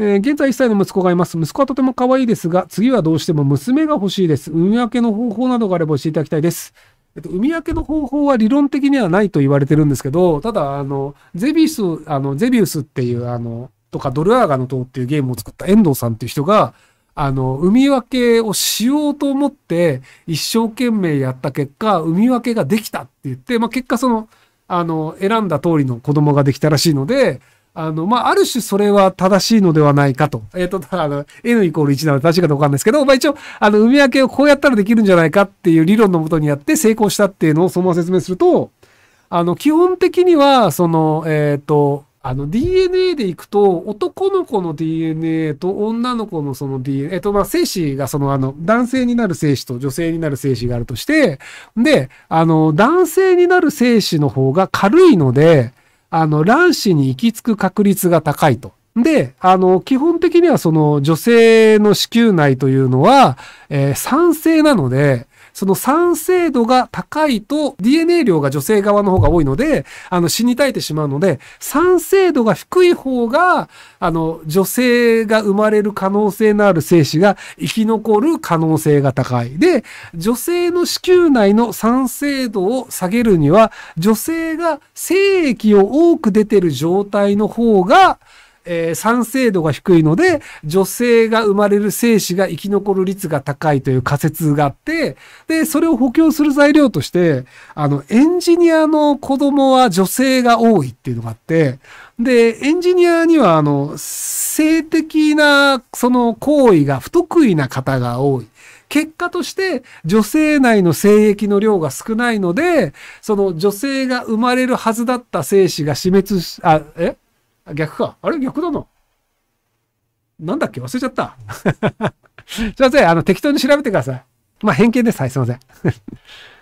えー、現在1歳の息子がいます。息子はとても可愛いですが、次はどうしても娘が欲しいです。産み分けの方法などがあれば教えていただきたいです。えっと、産み分けの方法は理論的にはないと言われてるんですけど、ただ、あの、ゼビス、あの、ゼビウスっていう、あの、とか、ドルアーガの塔っていうゲームを作った遠藤さんっていう人が、あの、産み分けをしようと思って、一生懸命やった結果、産み分けができたって言って、まあ、結果その、あの、選んだ通りの子供ができたらしいので、あの、まあ、ある種それは正しいのではないかと。えっ、ー、と、あの、n イコール1なので正しいかどうかわかんないですけど、まあ、一応、あの、埋め分けをこうやったらできるんじゃないかっていう理論のもとにやって成功したっていうのをそのまま説明すると、あの、基本的には、その、えっ、ー、と、あの、DNA でいくと、男の子の DNA と女の子のその DNA、えっと、まあ、精子がその、あの、男性になる精子と女性になる精子があるとして、で、あの、男性になる精子の方が軽いので、あの、卵子に行き着く確率が高いと。で、あの、基本的にはその女性の子宮内というのは、えー、酸性なので、その酸性度が高いと DNA 量が女性側の方が多いので、あの死に絶えてしまうので、酸性度が低い方が、あの女性が生まれる可能性のある精子が生き残る可能性が高い。で、女性の子宮内の酸性度を下げるには、女性が精液を多く出てる状態の方が、えー、酸性度が低いので、女性が生まれる精子が生き残る率が高いという仮説があって、で、それを補強する材料として、あの、エンジニアの子供は女性が多いっていうのがあって、で、エンジニアには、あの、性的な、その行為が不得意な方が多い。結果として女性内の性液の量が少ないので、その女性が生まれるはずだった精子が死滅し、あ、えあ、逆か。あれ逆だな。なんだっけ忘れちゃった。すいません。あの、適当に調べてください。まあ、偏見です。はい、すいません。